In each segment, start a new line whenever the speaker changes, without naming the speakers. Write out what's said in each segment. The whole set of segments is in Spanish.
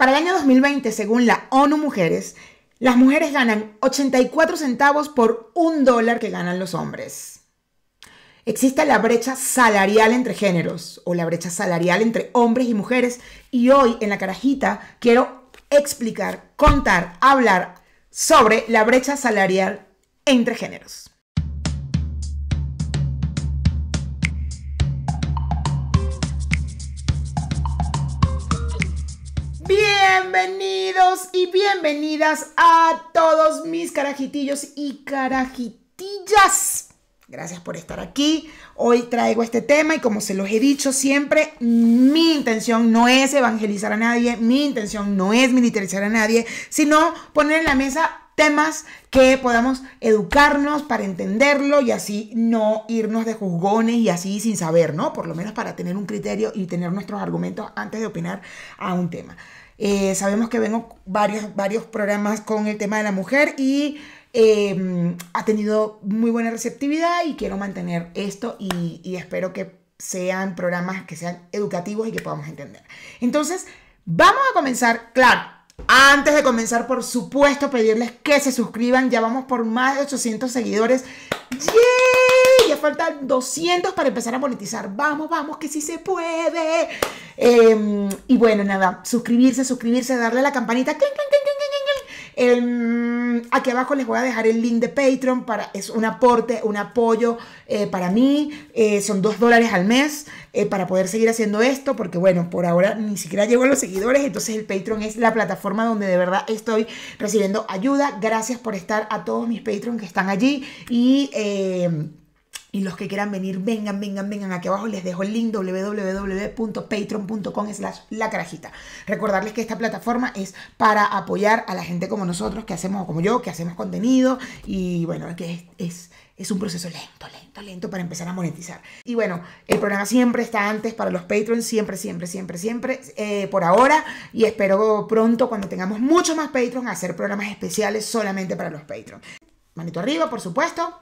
Para el año 2020, según la ONU Mujeres, las mujeres ganan 84 centavos por un dólar que ganan los hombres. Existe la brecha salarial entre géneros o la brecha salarial entre hombres y mujeres y hoy en la carajita quiero explicar, contar, hablar sobre la brecha salarial entre géneros. Bienvenidos y bienvenidas a todos mis carajitillos y carajitillas. Gracias por estar aquí. Hoy traigo este tema y como se los he dicho siempre, mi intención no es evangelizar a nadie, mi intención no es militarizar a nadie, sino poner en la mesa temas que podamos educarnos para entenderlo y así no irnos de juzgones y así sin saber, ¿no? Por lo menos para tener un criterio y tener nuestros argumentos antes de opinar a un tema. Eh, sabemos que vengo varios, varios programas con el tema de la mujer y em, ha tenido muy buena receptividad y quiero mantener esto y, espero que sean programas que sean educativos y que podamos entender. Entonces, vamos a comenzar, claro, antes de comenzar, por supuesto, pedirles que se suscriban. Ya vamos por más de 800 seguidores. ¡Yeah! ya faltan 200 para empezar a monetizar. Vamos, vamos, que sí se puede. Em, y bueno, nada, suscribirse, suscribirse, darle a la campanita. ¡Cling, em, aquí abajo les voy a dejar el link de Patreon para es un aporte, un apoyo eh, para mí. Eh, son 2 dólares al mes eh, para poder seguir haciendo esto, porque bueno, por ahora ni siquiera llego a los seguidores. Entonces el Patreon es la plataforma donde de verdad estoy recibiendo ayuda. Gracias por estar a todos mis Patreons que están allí y em, y los que quieran venir, vengan, vengan, vengan. Aquí abajo les dejo el link www.patreon.com slash la carajita. Recordarles que esta plataforma es para apoyar a la gente como nosotros, que hacemos, como yo, que hacemos contenido. Y bueno, que es, un proceso lento, lento, lento para empezar a monetizar. Y bueno, el programa siempre está antes para los Patreons, siempre, siempre, siempre, siempre, eh, por ahora. Y espero pronto, cuando tengamos mucho más Patreons, hacer programas especiales solamente para los Patreons. Manito arriba, por supuesto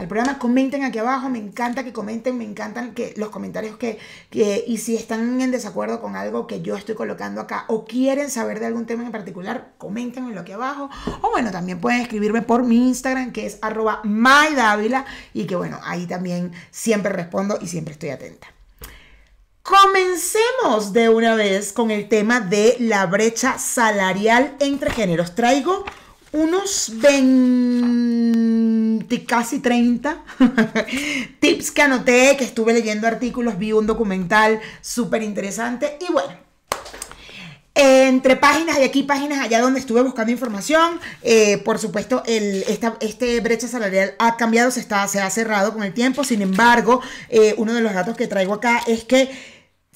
al programa. Comenten aquí abajo, me encanta que comenten, me encantan que los comentarios que, y si están en desacuerdo con algo que yo estoy colocando acá o quieren saber de algún tema en particular, lo aquí abajo. O bueno, también pueden escribirme por mi Instagram que es arroba mydávila y que bueno, ahí también siempre respondo y siempre estoy atenta. Comencemos de una vez con el tema de la brecha salarial entre géneros. Traigo unos 20 casi 30 tips que anoté, que estuve leyendo artículos, vi un documental súper interesante y bueno, entre páginas y aquí páginas allá donde estuve buscando información. Eh, por supuesto, el, esta, este brecha salarial ha cambiado, se, está, se ha cerrado con el tiempo. Sin embargo, eh, uno de los datos que traigo acá es que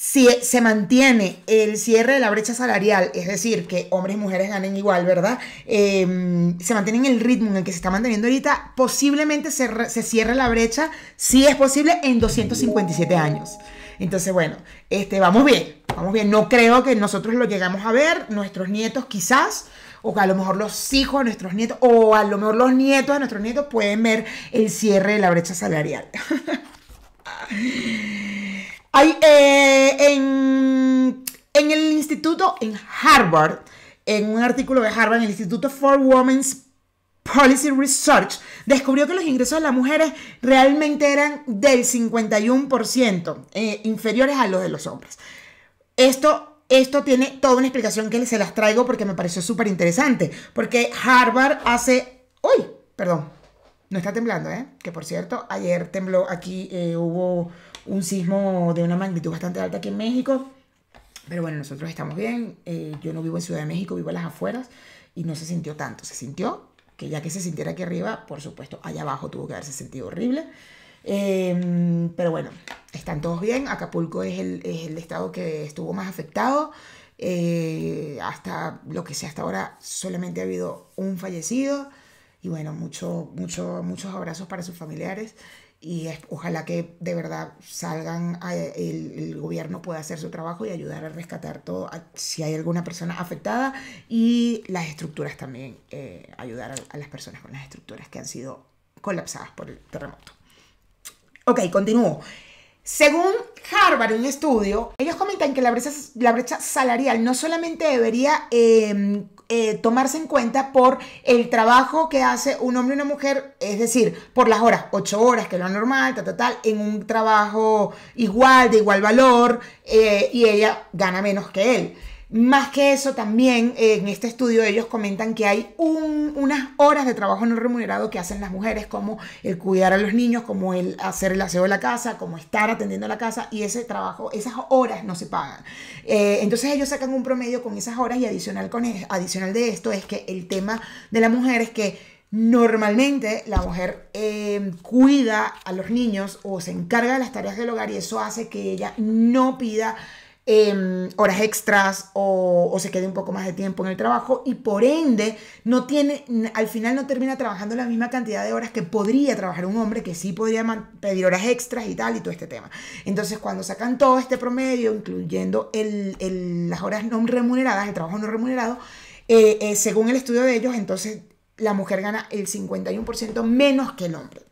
si e, se mantiene el cierre de la brecha salarial, es decir, que hombres y mujeres ganen igual, ¿verdad? Em, se mantiene en el ritmo en el que se está manteniendo ahorita, posiblemente se, se cierre la brecha, si es posible, en 257 años. Entonces, bueno, este, vamos bien, vamos bien. No creo que nosotros lo llegamos a ver, nuestros nietos quizás, o a lo mejor los hijos de nuestros nietos, o a lo mejor los nietos de nuestros nietos pueden ver el cierre de la brecha salarial. Hay, eh, en, el instituto, en Harvard, en un artículo de Harvard, en el Instituto for Women's Policy Research, descubrió que los ingresos de las mujeres realmente eran del 51% eh, inferiores a los de los hombres. Esto esto tiene toda una explicación que se las traigo porque me pareció súper interesante. Porque Harvard hace. ¡Uy! Perdón. No está temblando, ¿eh? Que por cierto, ayer tembló aquí, eh, hubo un sismo de una magnitud bastante alta aquí en México. Pero bueno, nosotros estamos bien. Eh, yo no vivo en Ciudad de México, vivo a las afueras y no se sintió tanto. Se sintió que ya que se sintiera aquí arriba, por supuesto, allá abajo tuvo que haberse sentido horrible. Em, pero bueno, están todos bien. Acapulco es el, estado que estuvo más afectado. Eh, hasta lo que sé hasta ahora, solamente ha habido un fallecido. Y bueno, mucho, mucho, muchos abrazos para sus familiares y ojalá que de verdad salgan, el, gobierno pueda hacer su trabajo y ayudar a rescatar todo, si hay alguna persona afectada y las estructuras también, eh, ayudar a, las personas con las estructuras que han sido colapsadas por el terremoto. Ok, continúo. Según Harvard, un estudio, ellos comentan que la brecha, la brecha salarial no solamente debería em, eh, tomarse en cuenta por el trabajo que hace un hombre y una mujer, es decir, por las horas, ocho horas, que es lo normal, tal, tal, en un trabajo igual, de igual valor, eh, y ella gana menos que él. Más que eso, también eh, en este estudio ellos comentan que hay unas horas de trabajo no remunerado que hacen las mujeres, como el cuidar a los niños, como el hacer el aseo de la casa, como estar atendiendo la casa, y ese trabajo, esas horas no se pagan. Eh, entonces ellos sacan un promedio con esas horas y adicional, con, e-, adicional de esto es que el tema de la mujer es que Normalmente la mujer em, cuida a los niños o se encarga de las tareas del hogar y eso hace que ella no pida Em, horas extras o, se quede un poco más de tiempo en el trabajo y por ende no tiene, al final no termina trabajando la misma cantidad de horas que podría trabajar un hombre que sí podría pedir horas extras y tal y todo este tema. Entonces cuando sacan todo este promedio, incluyendo las horas no remuneradas, el trabajo no remunerado, eh, eh, según el estudio de ellos, entonces la mujer gana el 51% menos que el hombre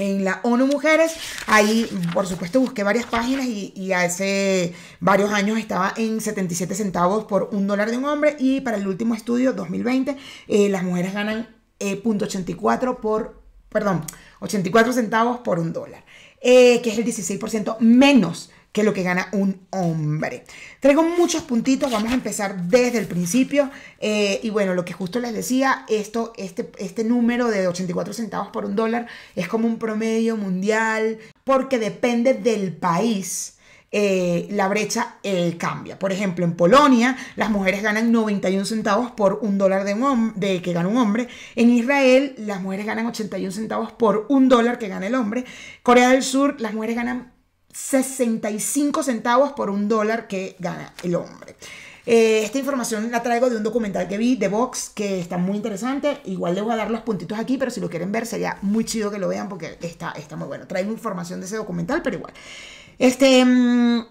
en la ONU Mujeres. Ahí, por supuesto, busqué varias páginas y, hace varios años estaba en 77 centavos por un dólar de un hombre y para el último estudio, 2020, eh, las mujeres ganan eh, por, perdón, 84 centavos por un dólar, eh, que es el 16% menos que lo que gana un hombre. Traigo muchos puntitos, vamos a empezar desde el principio. Eh, y bueno, lo que justo les decía, esto, este, este número de 84 centavos por un dólar es como un promedio mundial, porque depende del país. Eh, la brecha cambia. Por ejemplo, en Polonia las mujeres ganan 91 centavos por un dólar de, que gana un hombre. En Israel las mujeres ganan 81 centavos por un dólar que gana el hombre. Corea del Sur las mujeres ganan 65 centavos por un dólar que gana el hombre. Eh, esta información la traigo de un documental que vi de Vox que está muy interesante. Igual les voy a dar los puntitos aquí, pero si lo quieren ver sería muy chido que lo vean porque está, está muy bueno. Traigo información de ese documental, pero igual. Este. Mm,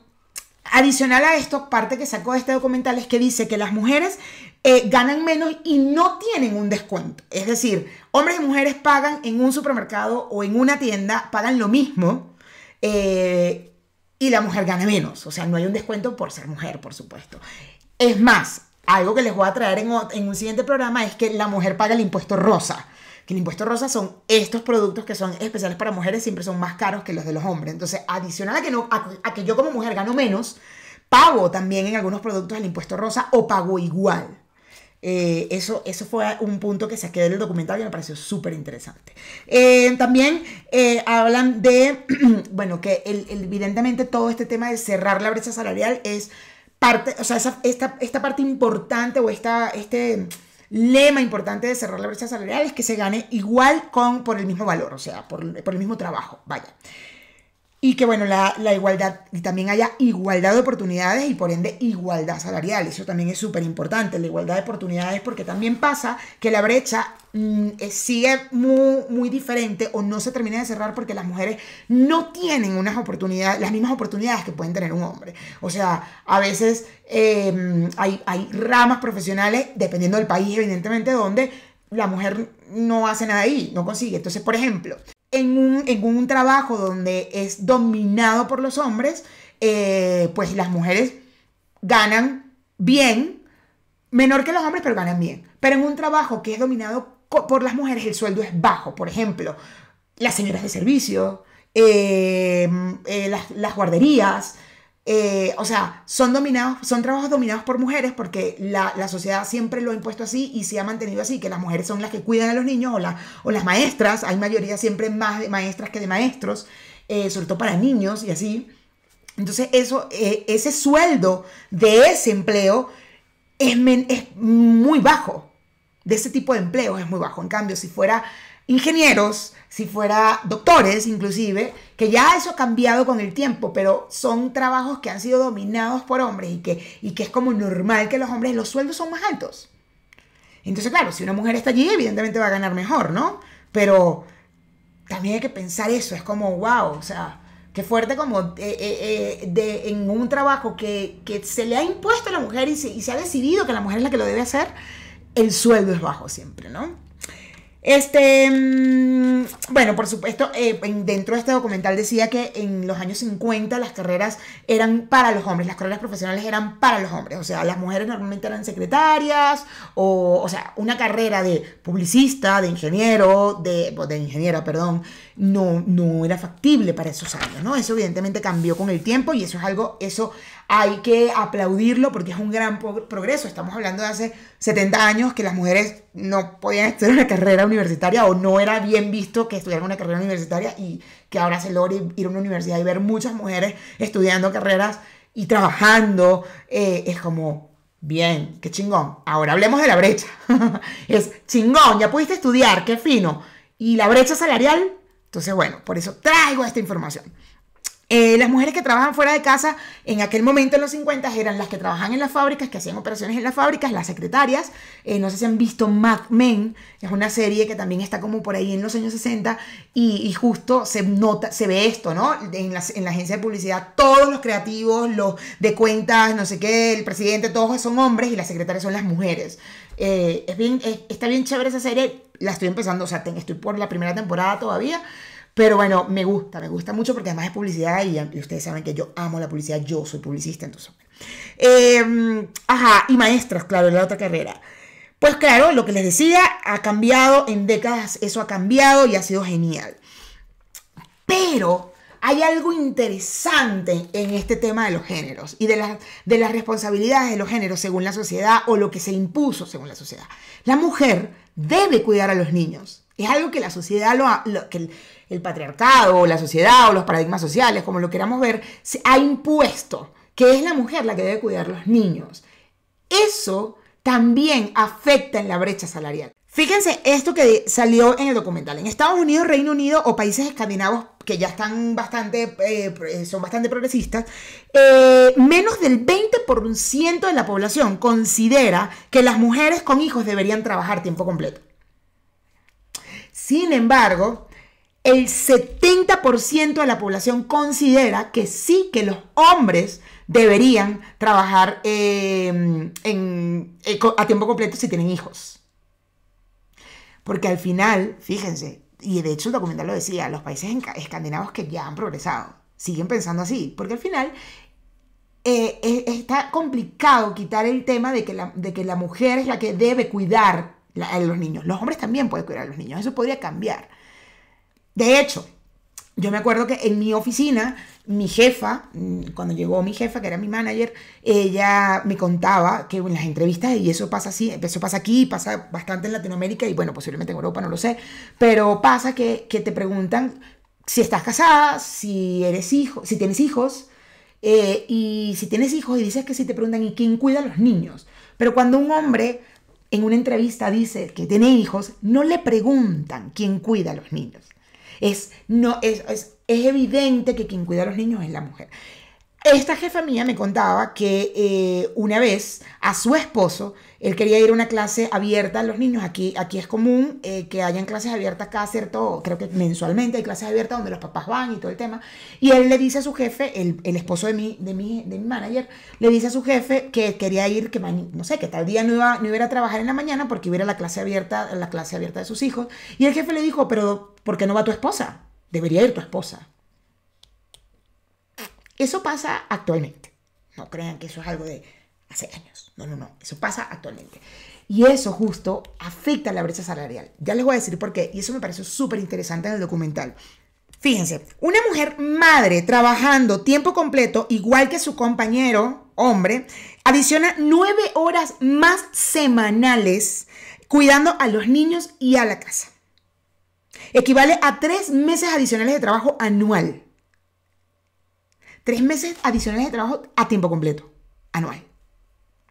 adicional a esto, parte que sacó de este documental es que dice que las mujeres eh, ganan menos y no tienen un descuento. Es decir, hombres y mujeres pagan en un supermercado o en una tienda, pagan lo mismo eh, y la mujer gana menos, o sea, no hay un descuento por ser mujer, por supuesto. Es más, algo que les voy a traer en, un siguiente programa es que la mujer paga el impuesto rosa que el impuesto rosa son estos productos que son especiales para mujeres, siempre son más caros que los de los hombres. Entonces, adicional a a que yo como mujer gano menos, pago también en algunos productos el impuesto rosa o pago igual. Eh, eso, eso fue un punto que se en el documental y me pareció súper interesante. Eh, también eh, hablan de, bueno, que el, evidentemente todo este tema de cerrar la brecha salarial es parte, o sea, esta, parte importante o este lema importante de cerrar la brecha salarial es que se gane igual con, por el mismo valor, o sea, por, por el mismo trabajo, vaya y que bueno, la, igualdad, y también haya igualdad de oportunidades y por ende igualdad salarial. Eso también es súper importante, la igualdad de oportunidades, porque también pasa que la brecha mm, eh, sigue muy, diferente o no se termina de cerrar porque las mujeres no tienen unas oportunidades, las mismas oportunidades que pueden tener un hombre. O sea, a veces em, hay, hay ramas profesionales, dependiendo del país, evidentemente, donde la mujer no hace nada ahí, no consigue. Entonces, por ejemplo, en un, trabajo donde es dominado por los hombres, eh, pues las mujeres ganan bien, menor que los hombres, pero ganan bien. Pero en un trabajo que es dominado por las mujeres, el sueldo es bajo. Por ejemplo, las señoras de servicio, eh, eh, las, guarderías, eh, o sea, son dominados, son trabajos dominados por mujeres porque la, sociedad siempre lo ha impuesto así y se ha mantenido así, que las mujeres son las que cuidan a los niños o, o las maestras, hay mayoría siempre más de maestras que de maestros, eh, sobre todo para niños y así. Entonces, eso, eh, ese sueldo de ese empleo es, es muy bajo, de ese tipo de empleo es muy bajo. En cambio, si fuera ingenieros, si fuera doctores inclusive, que ya eso ha cambiado con el tiempo, pero son trabajos que han sido dominados por hombres y que, y que es como normal que los hombres, los sueldos son más altos. Entonces, claro, si una mujer está allí, evidentemente va a ganar mejor, ¿no? Pero también hay que pensar eso, es como, wow, o sea, qué fuerte como eh, eh, eh, de, en un trabajo que, que, se le ha impuesto a la mujer y se, y se ha decidido que la mujer es la que lo debe hacer, el sueldo es bajo siempre, ¿no? Este, mm, bueno, por supuesto, eh, dentro de este documental decía que en los años 50 las carreras eran para los hombres, las carreras profesionales eran para los hombres, o sea, las mujeres normalmente eran secretarias, o, o sea, una carrera de publicista, de ingeniero, de, de ingeniera, perdón, no, no era factible para esos años, ¿no? Eso evidentemente cambió con el tiempo y eso es algo, eso hay que aplaudirlo porque es un gran progreso. Estamos hablando de hace 70 años que las mujeres no podían estudiar una carrera universitaria o no era bien visto que estudiaran una carrera universitaria y que ahora se logre ir a una universidad y ver muchas mujeres estudiando carreras y trabajando. Eh, es como, bien, qué chingón. Ahora hablemos de la brecha. es chingón, ya pudiste estudiar, qué fino. Y la brecha salarial entonces, bueno, por eso traigo esta información. Eh, las mujeres que trabajan fuera de casa en aquel momento en los 50 eran las que trabajaban en las fábricas, que hacían operaciones en las fábricas, las secretarias. Eh, no sé si han visto Mad Men, es una serie que también está como por ahí en los años 60 y, justo se nota, se ve esto, ¿no? En, la, agencia de publicidad todos los creativos, los de cuentas, no sé qué, el presidente, todos son hombres y las secretarias son las mujeres. Eh, es bien, está bien chévere esa serie, la estoy empezando, o sea, estoy por la primera temporada todavía, pero bueno, me gusta, me gusta mucho porque además es publicidad y, ustedes saben que yo amo la publicidad, yo soy publicista, entonces. Em, ajá, y maestros, claro, la otra carrera. Pues claro, lo que les decía, ha cambiado en décadas, eso ha cambiado y ha sido genial. Pero hay algo interesante en este tema de los géneros y de, las responsabilidades de los géneros según la sociedad o lo que se impuso según la sociedad. La mujer debe cuidar a los niños. Es algo que la sociedad, que el, patriarcado o la sociedad o los paradigmas sociales, como lo queramos ver, ha impuesto, que es la mujer la que debe cuidar a los niños. Eso también afecta en la brecha salarial. Fíjense esto que salió en el documental. En Estados Unidos, Reino Unido o países escandinavos que ya están bastante, eh, eh, son bastante progresistas, eh, menos del 20% de la población considera que las mujeres con hijos deberían trabajar tiempo completo. Sin embargo, el 70% de la población considera que sí, que los hombres deberían trabajar en, a tiempo completo si tienen hijos. Porque al final, fíjense, y de hecho el documental lo decía, los países escandinavos que ya han progresado, siguen pensando así, porque al final eh, está complicado quitar el tema de que, la, de que la mujer es la que debe cuidar a los niños. Los hombres también pueden cuidar a los niños, eso podría cambiar. De hecho, yo me acuerdo que en mi oficina, mi jefa, mm, cuando llegó mi jefa, que era mi manager, ella me contaba que en las entrevistas, y eso pasa así, eso pasa aquí, pasa bastante en Latinoamérica y bueno, posiblemente en Europa, no lo sé, pero pasa que, que te preguntan si estás casada, si eres hijo, si tienes hijos, eh, y si tienes hijos y dices que si te preguntan, ¿y quién cuida a los niños? Pero cuando un hombre en una entrevista dice que tiene hijos, no le preguntan quién cuida a los niños. Es, no, es, evidente que quien cuida a los niños es la mujer. Esta jefa mía me contaba que eh, una vez a su esposo, él quería ir a una clase abierta a los niños. Aquí, aquí es común eh, que hayan clases abiertas cada cierto, creo que mensualmente hay clases abiertas donde los papás van y todo el tema. Y él le dice a su jefe, el, esposo de mi, de, mi, de mi manager, le dice a su jefe que quería ir, que no sé, que tal día no iba, no iba a, trabajar en la mañana porque hubiera la clase abierta, la clase abierta de sus hijos. Y el jefe le dijo, pero ¿por qué no va tu esposa? Debería ir tu esposa. Eso pasa actualmente. No crean que eso es algo de hace años. No, no, no. Eso pasa actualmente. Y eso justo afecta la brecha salarial. Ya les voy a decir por qué. Y eso me pareció súper interesante en el documental. Fíjense, una mujer madre trabajando tiempo completo, igual que su compañero hombre, adiciona nueve horas más semanales cuidando a los niños y a la casa. Equivale a tres meses adicionales de trabajo anual. Tres meses adicionales de trabajo a tiempo completo, anual.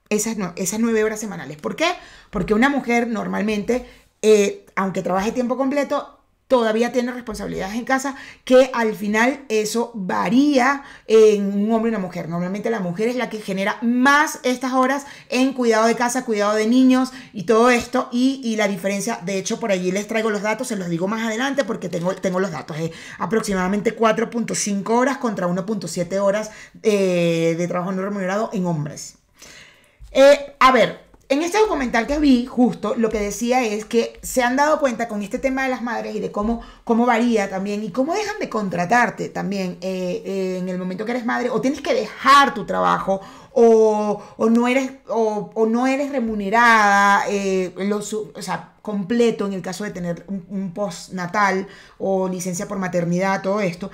Esas, esas nueve horas semanales. ¿Por qué? Porque una mujer normalmente, eh, aunque trabaje tiempo completo, todavía tiene responsabilidades en casa, que al final eso varía en un hombre y una mujer. Normalmente la mujer es la que genera más estas horas en cuidado de casa, cuidado de niños y todo esto. Y, la diferencia, de hecho, por allí les traigo los datos, se los digo más adelante porque tengo, tengo los datos. Es aproximadamente 4.5 horas contra 1.7 horas eh, de trabajo no remunerado en hombres. Eh, a ver, en este documental que vi, justo lo que decía es que se han dado cuenta con este tema de las madres y de cómo, cómo varía también y cómo dejan de contratarte también eh, eh, en el momento que eres madre o tienes que dejar tu trabajo o, no, eres, o, no eres remunerada, eh, o sea, completo en el caso de tener un postnatal o licencia por maternidad, todo esto.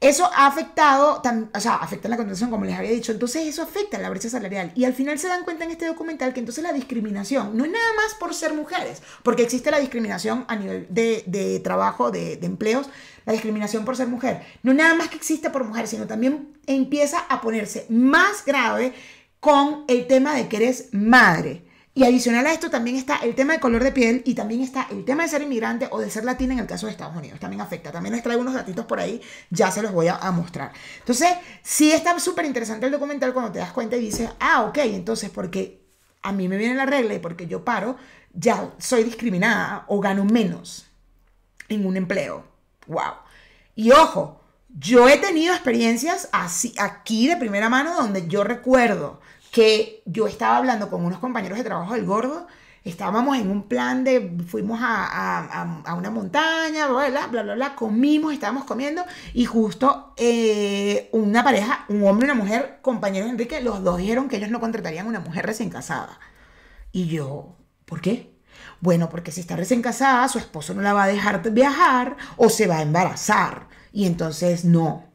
Eso ha afectado, o sea, afecta la condición como les había dicho. Entonces, eso afecta la brecha salarial. Y al final se dan cuenta en este documental que entonces la discriminación no es nada más por ser mujeres, porque existe la discriminación a nivel de, trabajo, de, de empleos, la discriminación por ser mujer. No nada más que existe por mujer, sino también empieza a ponerse más grave con el tema de que eres madre. Y adicional a esto también está el tema de color de piel y también está el tema de ser inmigrante o de ser latina en el caso de Estados Unidos. También afecta. También les traigo unos datitos por ahí, ya se los voy a, mostrar. Entonces, sí está súper interesante el documental cuando te das cuenta y dices, ah, ok, entonces porque a mí me viene la regla y porque yo paro, ya soy discriminada o gano menos en un empleo. ¡Wow! Y ojo, yo he tenido experiencias así, aquí de primera mano donde yo recuerdo que yo estaba hablando con unos compañeros de trabajo del gordo, estábamos en un plan de, fuimos a, a, a una montaña, bla, bla, bla, bla, comimos, estábamos comiendo y justo eh, una pareja, un hombre y una mujer, compañeros Enrique, los dos dijeron que ellos no contratarían a una mujer recién casada. Y yo, ¿por qué? Bueno, porque si está recién casada, su esposo no la va a dejar viajar o se va a embarazar. Y entonces no.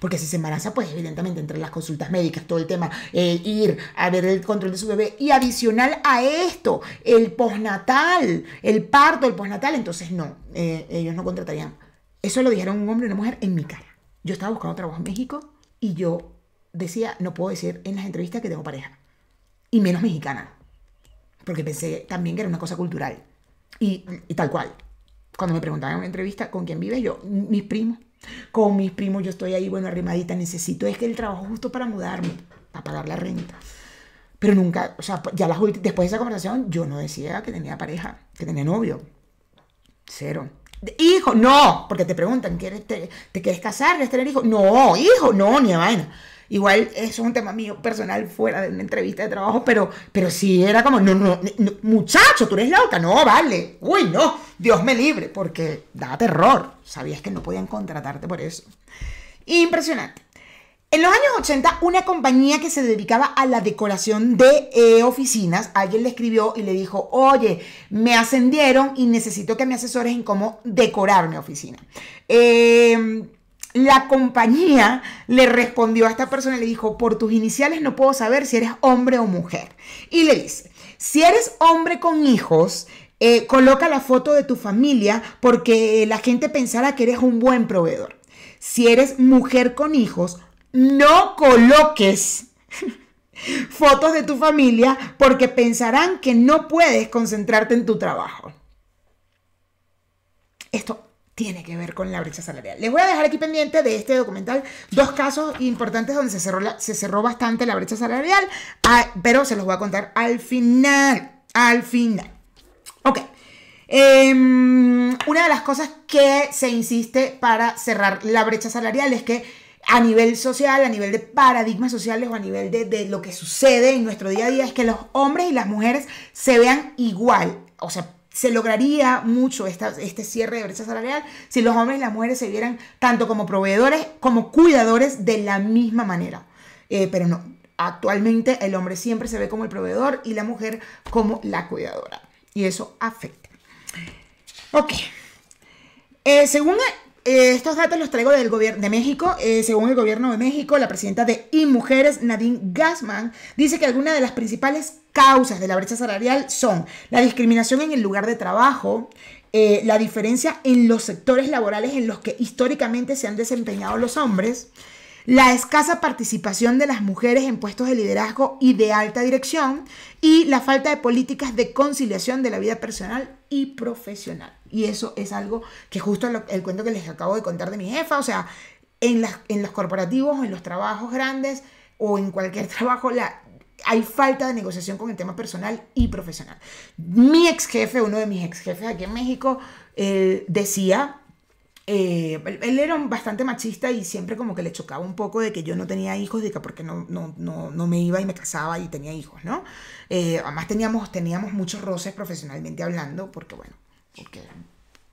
Porque si se embaraza, pues evidentemente entre las consultas médicas, todo el tema, eh, ir a ver el control de su bebé y adicional a esto, el posnatal el parto, el posnatal entonces no, eh, ellos no contratarían. Eso lo dijeron un hombre y una mujer en mi cara. Yo estaba buscando trabajo en México y yo decía, no puedo decir en las entrevistas que tengo pareja, y menos mexicana, porque pensé también que era una cosa cultural y, y tal cual. Cuando me preguntaban en una entrevista con quién vive yo, mis primos, con mis primos yo estoy ahí, bueno, arrimadita, necesito es que el trabajo justo para mudarme, para pagar la renta. Pero nunca, o sea, ya después de esa conversación yo no decía que tenía pareja, que tenía novio. Cero. Hijo, no, porque te preguntan, ¿quieres te, te quieres casar? ¿Quieres tener hijo? No, hijo, no, ni a vaina. Igual eso es un tema mío personal fuera de una entrevista de trabajo, pero, pero sí era como, no, no, muchacho, tú eres loca, no, vale, uy, no, Dios me libre, porque daba terror, sabías que no podían contratarte por eso. Impresionante. En los años 80, una compañía que se dedicaba a la decoración de eh, oficinas, alguien le escribió y le dijo, oye, me ascendieron y necesito que me asesores en cómo decorar mi oficina. Eh, la compañía le respondió a esta persona y le dijo, por tus iniciales no puedo saber si eres hombre o mujer. Y le dice, si eres hombre con hijos, eh, coloca la foto de tu familia porque eh, la gente pensará que eres un buen proveedor. Si eres mujer con hijos, no coloques fotos de tu familia porque pensarán que no puedes concentrarte en tu trabajo. Esto tiene que ver con la brecha salarial. Les voy a dejar aquí pendiente de este documental dos casos importantes donde se cerró, se cerró bastante la brecha salarial, ah, pero se los voy a contar al final. Al final. Ok. Em, una de las cosas que se insiste para cerrar la brecha salarial es que a nivel social, a nivel de paradigmas sociales o a nivel de, de lo que sucede en nuestro día a día es que los hombres y las mujeres se vean igual, o sea, se lograría mucho este cierre de brecha salarial si los hombres y las mujeres se vieran tanto como proveedores como cuidadores de la misma manera. Eh, pero no, actualmente el hombre siempre se ve como el proveedor y la mujer como la cuidadora. Y eso afecta. Ok. Eh, segunda estos datos los traigo del gobierno de México. Eh, según el gobierno de México, la presidenta de mujeres Nadine Gassman, dice que algunas de las principales causas de la brecha salarial son la discriminación en el lugar de trabajo, eh, la diferencia en los sectores laborales en los que históricamente se han desempeñado los hombres, la escasa participación de las mujeres en puestos de liderazgo y de alta dirección y la falta de políticas de conciliación de la vida personal y profesional. Y eso es algo que justo el cuento que les acabo de contar de mi jefa, o sea, en, las, en los corporativos, en los trabajos grandes o en cualquier trabajo, la, hay falta de negociación con el tema personal y profesional. Mi ex jefe, uno de mis ex jefes aquí en México, decía eh, él era bastante machista y siempre como que le chocaba un poco de que yo no tenía hijos, de que porque no, no, no, no me iba y me casaba y tenía hijos, ¿no? Eh, además teníamos, teníamos muchos roces profesionalmente hablando, porque bueno, porque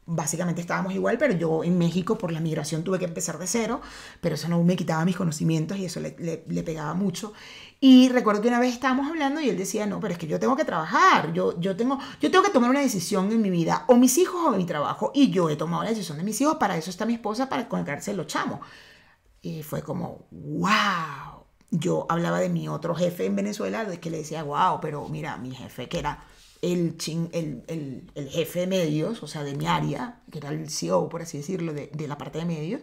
básicamente estábamos igual, pero yo en México por la migración tuve que empezar de cero, pero eso no me quitaba mis conocimientos y eso le, le pegaba mucho. Y recuerdo que una vez estábamos hablando y él decía, no, pero es que yo tengo que trabajar, yo, yo, tengo, yo tengo que tomar una decisión en mi vida, o mis hijos o mi trabajo, y yo he tomado la decisión de mis hijos, para eso está mi esposa, para cárcel los chamos. Y fue como, wow. Yo hablaba de mi otro jefe en Venezuela, de que le decía, wow, pero mira, mi jefe que era el, chin, el, el, jefe de medios, o sea, de mi área, que era el CEO, por así decirlo, de, de la parte de medios,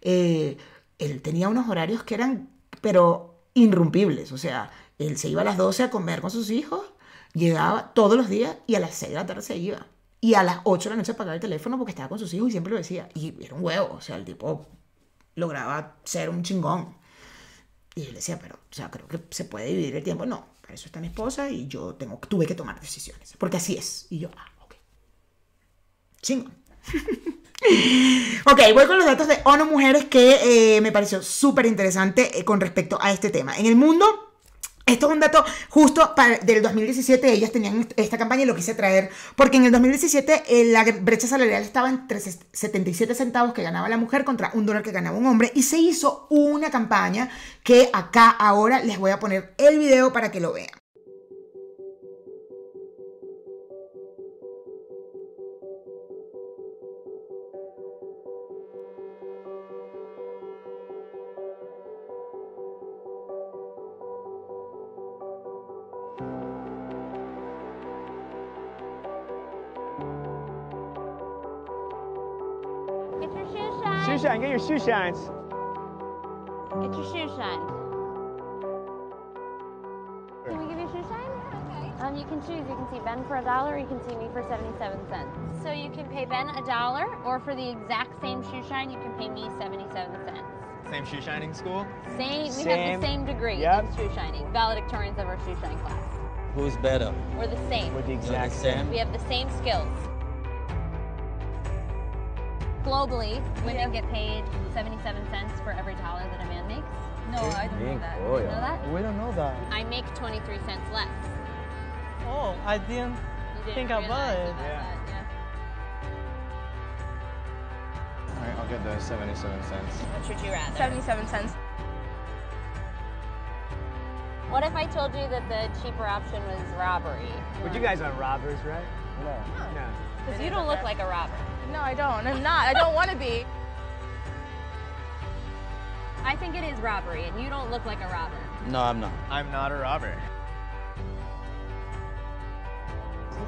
eh, él tenía unos horarios que eran, pero irrumpibles. O sea, él se iba a las 12 a comer con sus hijos, llegaba todos los días y a las 6 de la tarde se iba. Y a las 8 de la noche apagaba el teléfono porque estaba con sus hijos y siempre lo decía. Y era un huevo, o sea, el tipo lograba ser un chingón. Y yo le decía, pero, o sea, creo que se puede dividir el tiempo. No, para eso está mi esposa y yo tengo, tuve que tomar decisiones. Porque así es. Y yo, ah, ok. Chingón. Ok, voy con los datos de ONU Mujeres que eh, me pareció súper interesante eh, con respecto a este tema. En el mundo... Esto es un dato justo del 2017, ellas tenían esta campaña y lo quise traer, porque en el 2017 eh, la brecha salarial estaba entre 77 centavos que ganaba la mujer contra un dólar que ganaba un hombre, y se hizo una campaña que acá ahora les voy a poner el video para que lo vean. Get your shoe shine. Shoe shine. Get your shoe shines. Get your shoe shines. Can we give you a shoe shine? Okay. Um, you can choose. You can see Ben for a dollar. You can see me for 77 cents. So you can pay Ben a dollar, or for the exact same shoe shine, you can pay me 77 cents. Same shoe shining school? Same. We same. have the same degree yep. in shoe shining. Valedictorians of our shoe shine class. Who's better? We're the same. We're the exact same. We have the same skills globally, women yeah. get paid 77 cents for every dollar that a man makes. No, I don't know that. Oh, know that? We don't know that. I make 23 cents less. Oh, I didn't, didn't think about it. About yeah. That, yeah. All right, I'll get the 77 cents. What should you rather? 77 cents. What if I told you that the cheaper option was robbery? But you guys aren't robbers, right? No. No. Because you don't look like a robber. No, I don't. I'm not. I don't want to be. I think it is robbery, and you don't look like a robber. No, I'm not. I'm not a robber.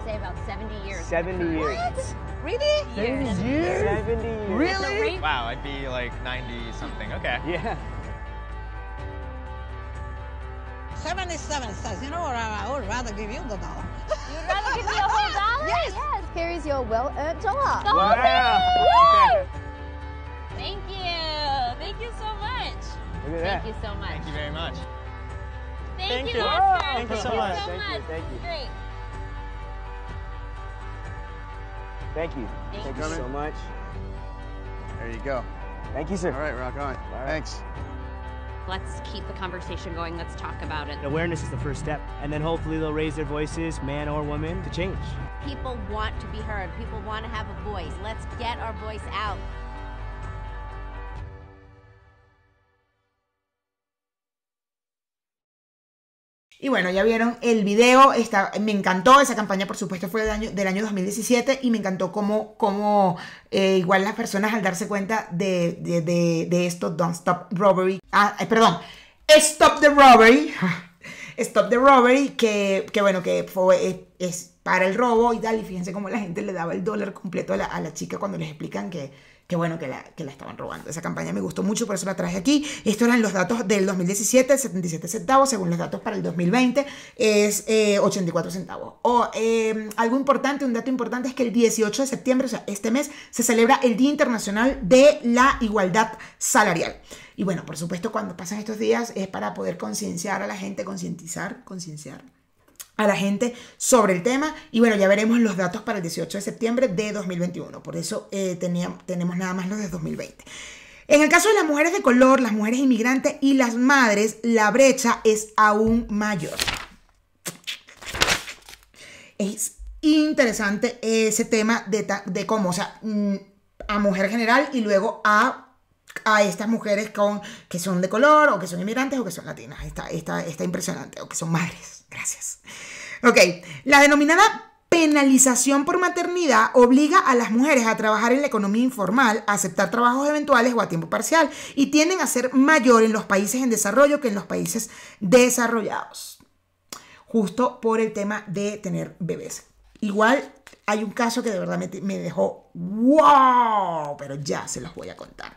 They say about 70 years. 70 years. What? Really? 70 years? 70 years. Really? Wow, I'd be like 90 something. Okay. Yeah. 77 says, you know what, I would rather give you the dollar. You'd rather give me a whole dollar? yes. yes. Here is your well-earned dollar. Dollar! Wow. Thank you. Thank you so much. Look at that. Thank you so much. Thank you very much.
Thank, thank you, Oscar. thank, thank, you so much. So thank you. Thank you.
Great. Thank you. Thank, thank you so much. There you go. Thank you, sir. All right, rock on. Right. Thanks. Let's keep the conversation going. Let's talk about it. Awareness is the first step. And then hopefully they'll raise their voices, man or woman, to change. People want to be heard. People want to have a voice. Let's get our voice out. Y bueno, ya vieron el video, está, me encantó, esa campaña por supuesto fue del año, del año 2017 y me encantó cómo, cómo eh, igual las personas al darse cuenta de, esto, Don't Stop Robbery, ah, eh, perdón, Stop the Robbery, Stop the Robbery, que, bueno, que fue, es, para el robo y tal, y fíjense cómo la gente le daba el dólar completo a la chica cuando les explican que Qué bueno, que la, estaban robando. Esa campaña me gustó mucho, por eso la traje aquí. Estos eran los datos del 2017, 77 centavos, según los datos para el 2020 es 84 eh, centavos. O em, algo importante, un dato importante es que el 18 de septiembre, o sea, este mes, se celebra el Día Internacional de la Igualdad Salarial. Y bueno, por supuesto, cuando pasan estos días es para poder concienciar a la gente, concientizar, concienciar a la gente sobre el tema y bueno, ya veremos los datos para el 18 de septiembre de 2021, por eso eh, tenemos nada más los de 2020. En el caso de las mujeres de color, las mujeres inmigrantes y las madres, la brecha es aún mayor. Es interesante ese tema de, de cómo, o sea, mm, a mujer general y luego a a estas mujeres con, que son de color o que son inmigrantes o que son latinas. Está, está, está impresionante, o que son madres. Gracias. Ok, la denominada penalización por maternidad obliga a las mujeres a trabajar en la economía informal, a aceptar trabajos eventuales o a tiempo parcial y tienden a ser mayor en los países en desarrollo que en los países desarrollados. Justo por el tema de tener bebés. Igual hay un caso que de verdad me, me dejó wow, pero ya se los voy a contar.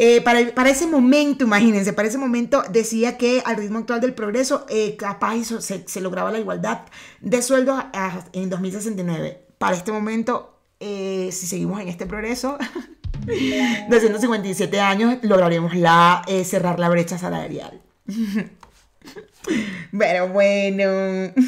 Eh, para, ese momento, imagínense, para ese momento decía que al ritmo actual del progreso, eh, capaz se, lograba la igualdad de sueldos en 2069. Para este momento, eh, si seguimos en este progreso, 257 años, lograremos cerrar la brecha salarial. Pero bueno.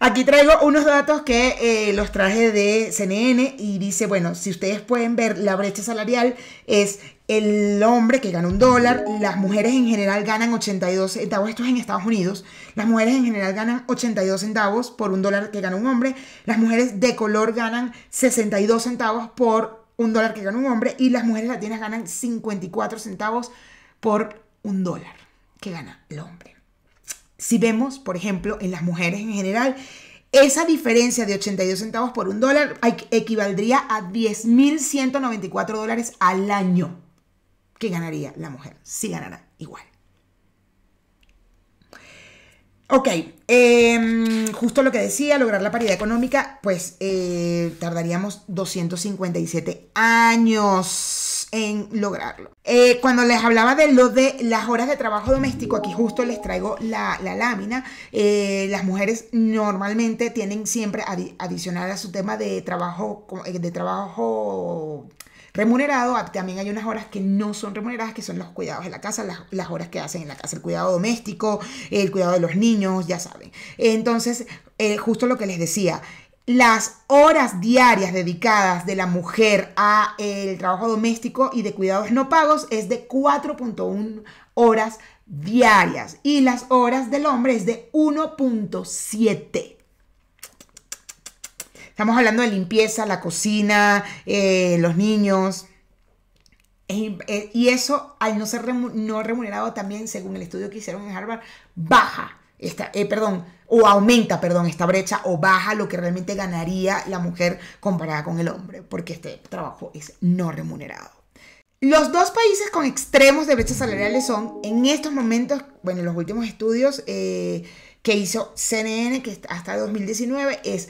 Aquí traigo unos datos que eh, los traje de CNN y dice, bueno, si ustedes pueden ver, la brecha salarial es el hombre que gana un dólar, las mujeres en general ganan 82 centavos, esto es en Estados Unidos, las mujeres en general ganan 82 centavos por un dólar que gana un hombre, las mujeres de color ganan 62 centavos por un dólar que gana un hombre y las mujeres latinas ganan 54 centavos por un dólar que gana el hombre. Si vemos, por ejemplo, en las mujeres en general, esa diferencia de 82 centavos por un dólar equivaldría a 10.194 dólares al año que ganaría la mujer. Si ganará igual. Ok, em, justo lo que decía, lograr la paridad económica, pues eh, tardaríamos 257 años en lograrlo. Eh, cuando les hablaba de de las horas de trabajo doméstico, aquí justo les traigo la, lámina. Eh, las mujeres normalmente tienen siempre adicional a su tema de trabajo, eh, de trabajo remunerado, también hay unas horas que no son remuneradas, que son los cuidados de la casa, las, horas que hacen en la casa, el cuidado doméstico, el cuidado de los niños, ya saben. Entonces, justo lo que les decía, las horas diarias dedicadas de la mujer a el trabajo doméstico y de cuidados no pagos es de 4.1 horas diarias y las horas del hombre es de 1.7. Estamos hablando de limpieza, la cocina, eh, los niños. Eh, y eso, al no ser no remunerado también, según el estudio que hicieron en Harvard, baja eh, perdón, o aumenta, perdón, esta brecha o baja lo que realmente ganaría la mujer comparada con el hombre, porque este trabajo es no remunerado. Los dos países con extremos de brechas salariales son, en estos momentos, bueno, los últimos estudios eh, que hizo CNN, que hasta 2019, es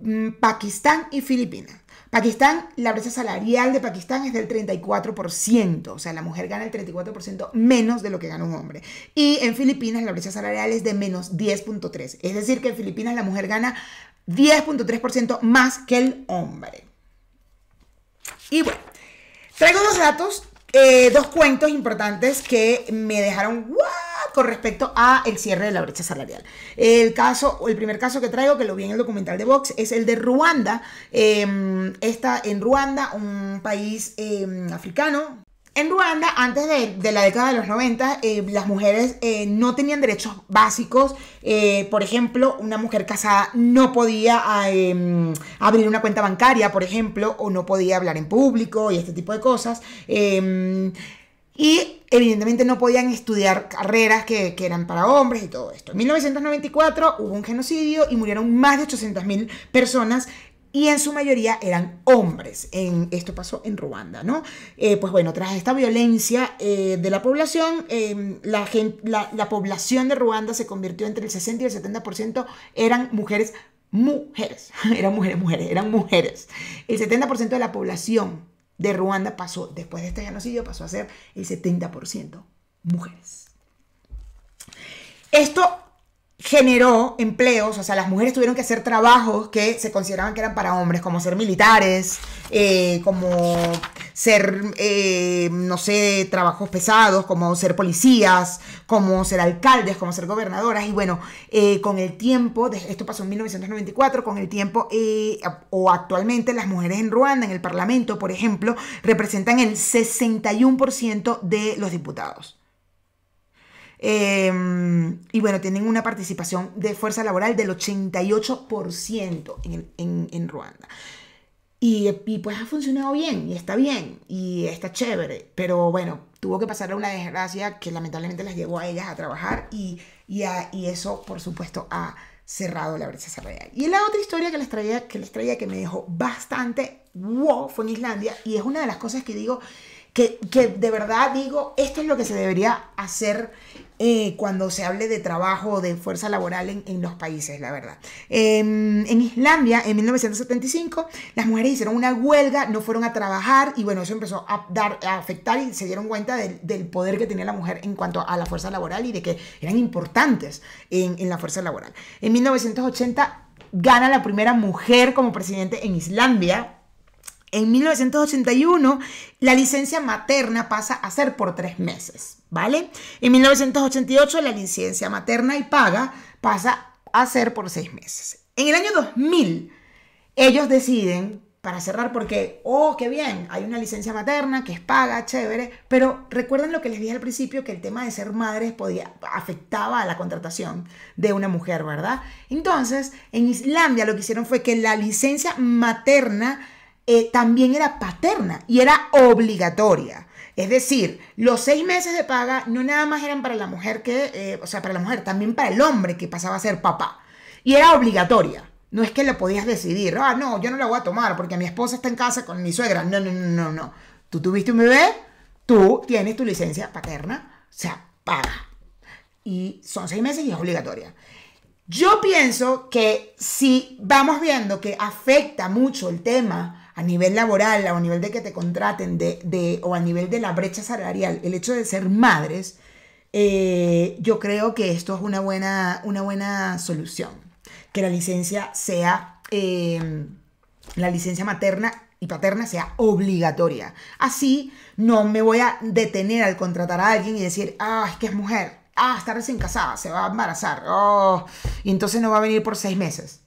mm, Pakistán y Filipinas. Pakistán, la brecha salarial de Pakistán es del 34%, o sea, la mujer gana el 34% menos de lo que gana un hombre. Y en Filipinas la brecha salarial es de menos 10.3, es decir, que en Filipinas la mujer gana 10.3% más que el hombre. Y bueno, traigo dos datos eh, dos cuentos importantes que me dejaron con respecto a el cierre de la brecha salarial. El caso, el primer caso que traigo, que lo vi en el documental de Vox, es el de Ruanda. Em, está en Ruanda, un país em, africano, en Ruanda, antes de, la década de los 90, eh, las mujeres eh, no tenían derechos básicos. Eh, por ejemplo, una mujer casada no podía abrir una cuenta bancaria, por ejemplo, o no podía hablar en público y este tipo de cosas. y evidentemente no podían estudiar carreras que, que, eran para hombres y todo esto. En 1994 hubo un genocidio y murieron más de 800.000 personas y en su mayoría eran hombres. En, esto pasó en Ruanda, ¿no? Eh, pues bueno, tras esta violencia eh, de la población, em, la, población de Ruanda se convirtió entre el 60 y el 70% eran mujeres, mujeres, eran mujeres, mujeres, eran mujeres. El 70% de la población de Ruanda pasó, después de este genocidio, pasó a ser el 70% mujeres. Esto generó empleos, o sea, las mujeres tuvieron que hacer trabajos que se consideraban que eran para hombres, como ser militares, eh, como ser, eh, no sé, trabajos pesados, como ser policías, como ser alcaldes, como ser gobernadoras. Y bueno, eh, con el tiempo, esto pasó en 1994, con el tiempo o actualmente las mujeres en Ruanda, en el Parlamento, por ejemplo, representan el 61% de los diputados. Em, y bueno, tienen una participación de fuerza laboral del 88% en, en, en Ruanda. Y, y, pues ha funcionado bien, y está bien, y está chévere, pero bueno, tuvo que pasar una desgracia que lamentablemente las llevó a ellas a trabajar y, y, y eso, por supuesto, ha cerrado la brecha salarial. Y la otra historia que les traía que, les traía que me dejó bastante wow fue en Islandia y es una de las cosas que digo, que, de verdad digo, esto es lo que se debería hacer eh, cuando se hable de trabajo, o de fuerza laboral en, los países, la verdad. Em, en Islandia, en 1975, las mujeres hicieron una huelga, no fueron a trabajar y bueno, eso empezó a, dar, a afectar y se dieron cuenta del, poder que tenía la mujer en cuanto a la fuerza laboral y de que eran importantes en, en la fuerza laboral. En 1980 gana la primera mujer como presidente en Islandia, en 1981, la licencia materna pasa a ser por tres meses, ¿vale? En 1988, la licencia materna y paga pasa a ser por seis meses. En el año 2000, ellos deciden, para cerrar, porque, oh, qué bien, hay una licencia materna que es paga, chévere, pero recuerden lo que les dije al principio, que el tema de ser madres podía, afectaba a la contratación de una mujer, ¿verdad? Entonces, en Islandia lo que hicieron fue que la licencia materna eh, también era paterna y era obligatoria. Es decir, los seis meses de paga no nada más eran para la mujer que, eh, o sea, para la mujer, también para el hombre que pasaba a ser papá. Y era obligatoria. No es que lo podías decidir, ah, no, yo no la voy a tomar porque mi esposa está en casa con mi suegra. No, no, no, no, no. Tú tuviste un bebé, tú tienes tu licencia paterna, o sea, paga. Y son seis meses y es obligatoria. Yo pienso que si vamos viendo que afecta mucho el tema a nivel laboral o a nivel de que te contraten de, de, o a nivel de la brecha salarial, el hecho de ser madres, eh, yo creo que esto es una buena, una buena solución. Que la licencia sea, eh, la licencia materna y paterna sea obligatoria. Así no me voy a detener al contratar a alguien y decir, ah, es que es mujer, ah, está recién casada, se va a embarazar, oh, y entonces no va a venir por seis meses.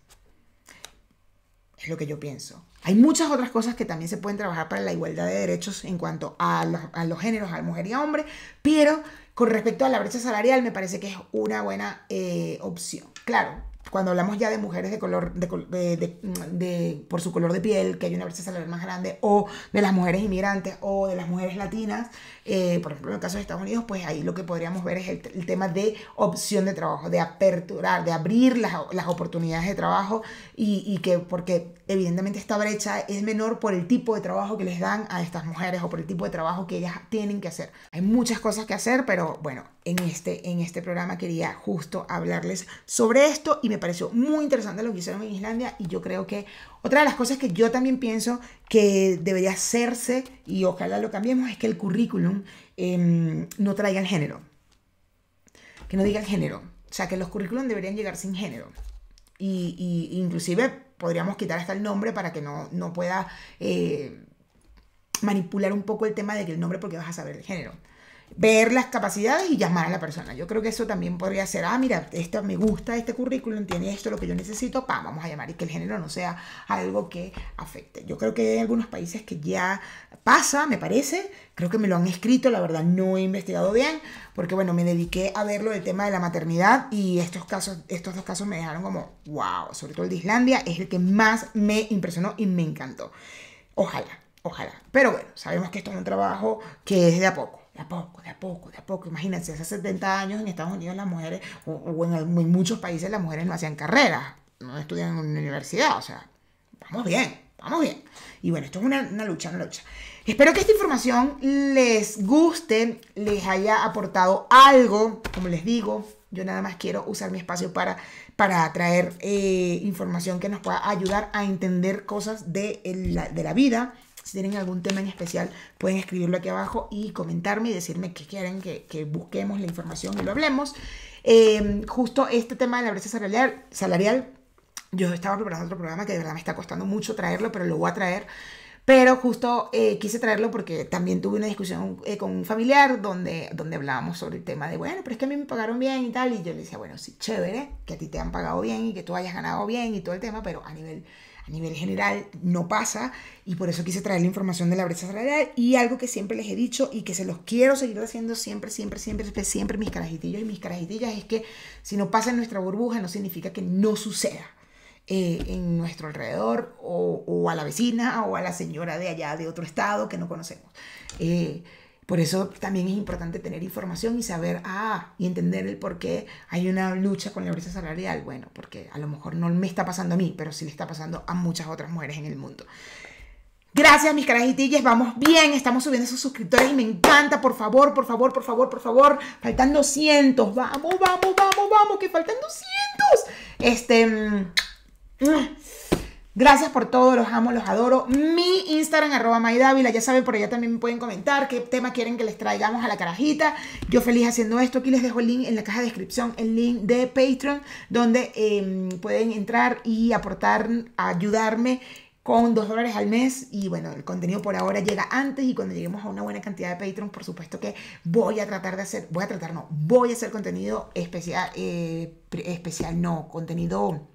Es lo que yo pienso. Hay muchas otras cosas que también se pueden trabajar para la igualdad de derechos en cuanto a los, géneros, a la mujer y a hombre, pero con respecto a la brecha salarial me parece que es una buena eh, opción. Claro, cuando hablamos ya de mujeres de color, de, por su color de piel, que hay una brecha salarial más grande, o de las mujeres inmigrantes, o de las mujeres latinas, eh, por ejemplo, en el caso de Estados Unidos, pues ahí lo que podríamos ver es el, tema de opción de trabajo, de aperturar, de abrir las oportunidades de trabajo y, que porque evidentemente esta brecha es menor por el tipo de trabajo que les dan a estas mujeres o por el tipo de trabajo que ellas tienen que hacer. Hay muchas cosas que hacer, pero bueno, en este, en este programa quería justo hablarles sobre esto y me pareció muy interesante lo que hicieron en Islandia y yo creo que otra de las cosas que yo también pienso que debería hacerse y ojalá lo cambiemos es que el currículum em, no traiga el género. Que no diga el género. O sea, que los currículums deberían llegar sin género. Y, inclusive podríamos quitar hasta el nombre para que no, pueda eh, manipular un poco el tema de que el nombre porque vas a saber el género ver las capacidades y llamar a la persona. Yo creo que eso también podría ser, ah, mira, esto me gusta, este currículum tiene esto, lo que yo necesito, pa, vamos a llamar y que el género no sea algo que afecte. Yo creo que hay algunos países que ya pasa, me parece, creo que me lo han escrito, la verdad no he investigado bien, porque bueno, me dediqué a verlo el tema de la maternidad y estos casos, estos dos casos me dejaron como, wow, sobre todo el de Islandia es el que más me impresionó y me encantó. Ojalá, ojalá. Pero bueno, sabemos que esto es un trabajo que es de a poco de a poco, de a poco, de a poco. Imagínense, hace 70 años en Estados Unidos las mujeres, o, en, en, muchos países las mujeres no hacían carreras, no estudian en una universidad, o sea, vamos bien, vamos bien. Y bueno, esto es una, lucha, una lucha. Espero que esta información les guste, les haya aportado algo, como les digo, yo nada más quiero usar mi espacio para, para traer eh, información que nos pueda ayudar a entender cosas de, de la vida, si tienen algún tema en especial, pueden escribirlo aquí abajo y comentarme y decirme qué quieren que, busquemos la información y lo hablemos. Em, justo este tema de la brecha salarial, salarial, yo estaba preparando otro programa que de verdad me está costando mucho traerlo, pero lo voy a traer. Pero justo eh, quise traerlo porque también tuve una discusión eh, con un familiar donde, donde hablábamos sobre el tema de, bueno, pero es que a mí me pagaron bien y tal. Y yo le decía, bueno, sí, chévere, que a ti te han pagado bien y que tú hayas ganado bien y todo el tema, pero a nivel nivel general no pasa y por eso quise traer la información de la brecha salarial y algo que siempre les he dicho y que se los quiero seguir haciendo siempre, siempre, siempre, siempre, siempre mis carajitillos y mis carajitillas es que si no pasa en nuestra burbuja no significa que no suceda. Eh, en nuestro alrededor o, a la vecina o a la señora de allá de otro estado que no conocemos. Eh, por eso también es importante tener información y saber, ah, y entender el por qué hay una lucha con la brecha salarial. Bueno, porque a lo mejor no me está pasando a mí, pero sí le está pasando a muchas otras mujeres en el mundo. Gracias, mis carajitillas. Vamos bien, estamos subiendo esos suscriptores y me encanta. Por favor, por favor, por favor, por favor. Faltan 200. Vamos, vamos, vamos, vamos, que faltan 200. Este. Mm, Gracias por todo, los amo, los adoro. Mi Instagram, arroba Dávila. ya saben, por allá también me pueden comentar qué tema quieren que les traigamos a la carajita. Yo feliz haciendo esto. Aquí les dejo el link en la caja de descripción, el link de Patreon, donde em, pueden entrar y aportar, ayudarme con dos dólares al mes y bueno, el contenido por ahora llega antes y cuando lleguemos a una buena cantidad de Patreon, por supuesto que voy a tratar de hacer, voy a tratar, no, voy a hacer contenido especial, eh, especial, no, contenido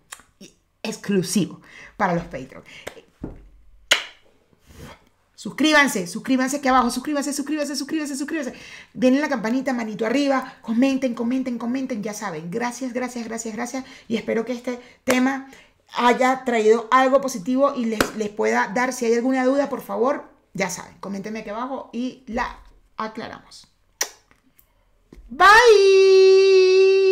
exclusivo para los Patreon. Suscríbanse, suscríbanse aquí abajo, suscríbanse, suscríbanse, suscríbanse, suscríbanse. Denle la campanita, manito arriba, comenten, comenten, comenten, ya saben. Gracias, gracias, gracias, gracias. Y espero que este tema haya traído algo positivo y les, les pueda dar. Si hay alguna duda, por favor, ya saben, coméntenme aquí abajo y la aclaramos. Bye.